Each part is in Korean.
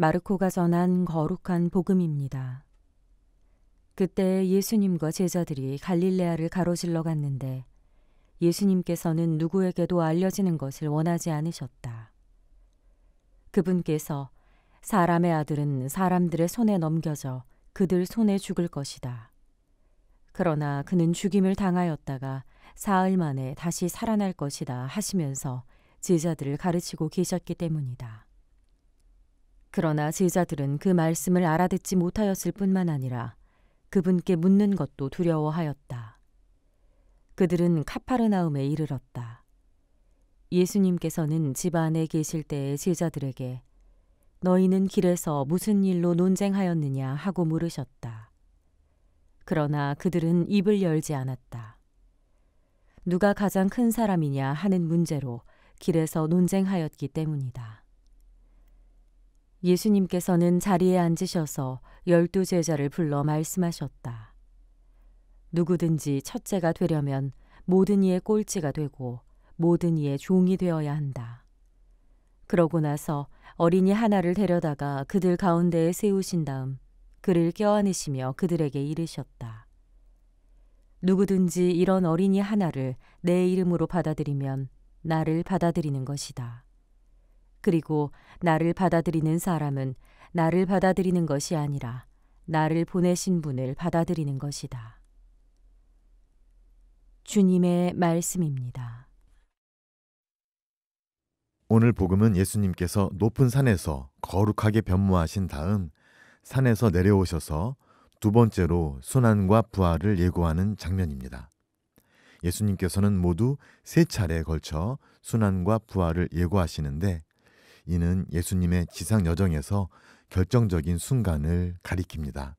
마르코가 전한 거룩한 복음입니다. 그때 예수님과 제자들이 갈릴레아를 가로질러 갔는데 예수님께서는 누구에게도 알려지는 것을 원하지 않으셨다. 그분께서 사람의 아들은 사람들의 손에 넘겨져 그들 손에 죽을 것이다. 그러나 그는 죽임을 당하였다가 사흘 만에 다시 살아날 것이다 하시면서 제자들을 가르치고 계셨기 때문이다. 그러나 제자들은 그 말씀을 알아듣지 못하였을 뿐만 아니라 그분께 묻는 것도 두려워하였다. 그들은 카파르나움에 이르렀다. 예수님께서는 집 안에 계실 때에 제자들에게 너희는 길에서 무슨 일로 논쟁하였느냐 하고 물으셨다. 그러나 그들은 입을 열지 않았다. 누가 가장 큰 사람이냐 하는 문제로 길에서 논쟁하였기 때문이다. 예수님께서는 자리에 앉으셔서 열두 제자를 불러 말씀하셨다. 누구든지 첫째가 되려면 모든 이의 꼴찌가 되고 모든 이의 종이 되어야 한다. 그러고 나서 어린이 하나를 데려다가 그들 가운데에 세우신 다음 그를 껴안으시며 그들에게 이르셨다. 누구든지 이런 어린이 하나를 내 이름으로 받아들이면 나를 받아들이는 것이다. 그리고 나를 받아들이는 사람은 나를 받아들이는 것이 아니라 나를 보내신 분을 받아들이는 것이다. 주님의 말씀입니다. 오늘 복음은 예수님께서 높은 산에서 거룩하게 변모하신 다음 산에서 내려오셔서 두 번째로 순환과 부활을 예고하는 장면입니다. 예수님께서는 모두 세 차례에 걸쳐 순환과 부활을 예고하시는데 이는 예수님의 지상 여정에서 결정적인 순간을 가리킵니다.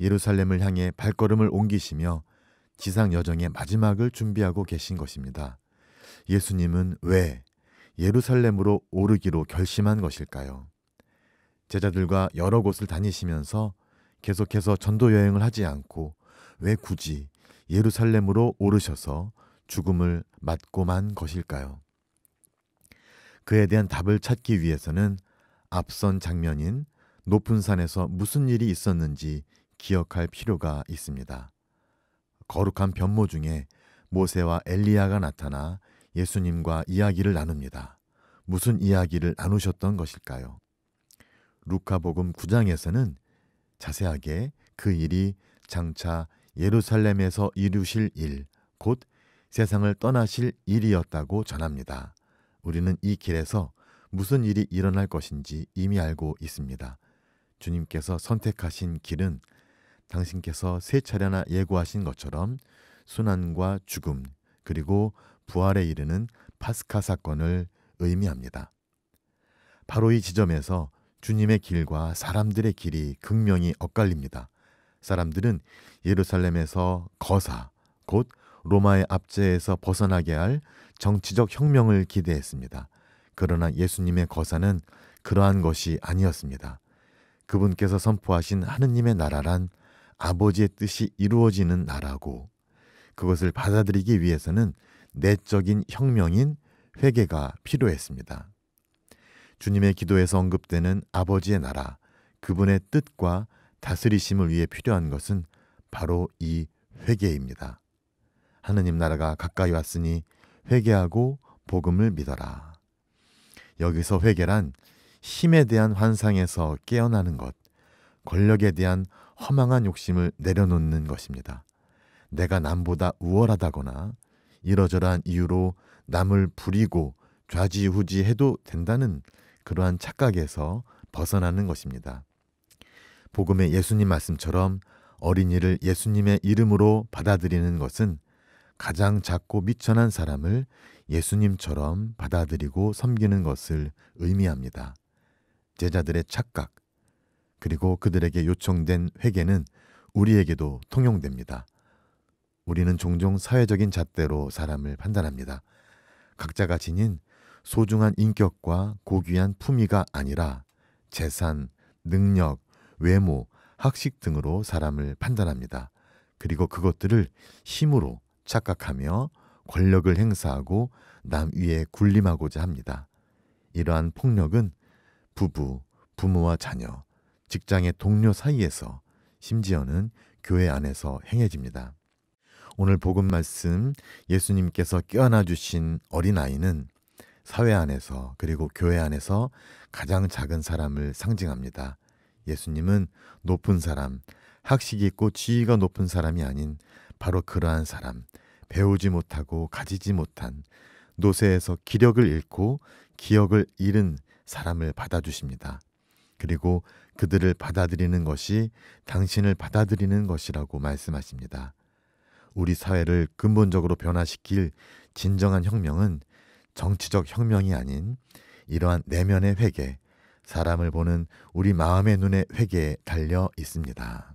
예루살렘을 향해 발걸음을 옮기시며 지상 여정의 마지막을 준비하고 계신 것입니다. 예수님은 왜 예루살렘으로 오르기로 결심한 것일까요? 제자들과 여러 곳을 다니시면서 계속해서 전도 여행을 하지 않고 왜 굳이 예루살렘으로 오르셔서 죽음을 맞고만 것일까요? 그에 대한 답을 찾기 위해서는 앞선 장면인 높은 산에서 무슨 일이 있었는지 기억할 필요가 있습니다. 거룩한 변모 중에 모세와 엘리야가 나타나 예수님과 이야기를 나눕니다. 무슨 이야기를 나누셨던 것일까요? 루카복음 9장에서는 자세하게 그 일이 장차 예루살렘에서 이루실 일, 곧 세상을 떠나실 일이었다고 전합니다. 우리는 이 길에서 무슨 일이 일어날 것인지 이미 알고 있습니다. 주님께서 선택하신 길은 당신께서 세 차례나 예고하신 것처럼 순환과 죽음 그리고 부활에 이르는 파스카 사건을 의미합니다. 바로 이 지점에서 주님의 길과 사람들의 길이 극명히 엇갈립니다. 사람들은 예루살렘에서 거사, 곧 로마의 압제에서 벗어나게 할 정치적 혁명을 기대했습니다. 그러나 예수님의 거사는 그러한 것이 아니었습니다. 그분께서 선포하신 하느님의 나라란 아버지의 뜻이 이루어지는 나라고 그것을 받아들이기 위해서는 내적인 혁명인 회개가 필요했습니다. 주님의 기도에서 언급되는 아버지의 나라, 그분의 뜻과 다스리심을 위해 필요한 것은 바로 이 회개입니다. 하느님 나라가 가까이 왔으니 회개하고 복음을 믿어라. 여기서 회개란 힘에 대한 환상에서 깨어나는 것, 권력에 대한 허망한 욕심을 내려놓는 것입니다. 내가 남보다 우월하다거나 이러저러한 이유로 남을 부리고 좌지우지해도 된다는 그러한 착각에서 벗어나는 것입니다. 복음의 예수님 말씀처럼 어린이를 예수님의 이름으로 받아들이는 것은 가장 작고 미천한 사람을 예수님처럼 받아들이고 섬기는 것을 의미합니다. 제자들의 착각, 그리고 그들에게 요청된 회개는 우리에게도 통용됩니다. 우리는 종종 사회적인 잣대로 사람을 판단합니다. 각자가 지닌 소중한 인격과 고귀한 품위가 아니라 재산, 능력, 외모, 학식 등으로 사람을 판단합니다. 그리고 그것들을 힘으로 착각하며 권력을 행사하고 남 위에 군림하고자 합니다. 이러한 폭력은 부부, 부모와 자녀, 직장의 동료 사이에서 심지어는 교회 안에서 행해집니다. 오늘 복음 말씀 예수님께서 껴안아 주신 어린아이는 사회 안에서 그리고 교회 안에서 가장 작은 사람을 상징합니다. 예수님은 높은 사람, 학식 있고 지위가 높은 사람이 아닌 바로 그러한 사람, 배우지 못하고 가지지 못한 노쇠에서 기력을 잃고 기억을 잃은 사람을 받아주십니다. 그리고 그들을 받아들이는 것이 당신을 받아들이는 것이라고 말씀하십니다. 우리 사회를 근본적으로 변화시킬 진정한 혁명은 정치적 혁명이 아닌 이러한 내면의 회계, 사람을 보는 우리 마음의 눈의 회계에 달려 있습니다.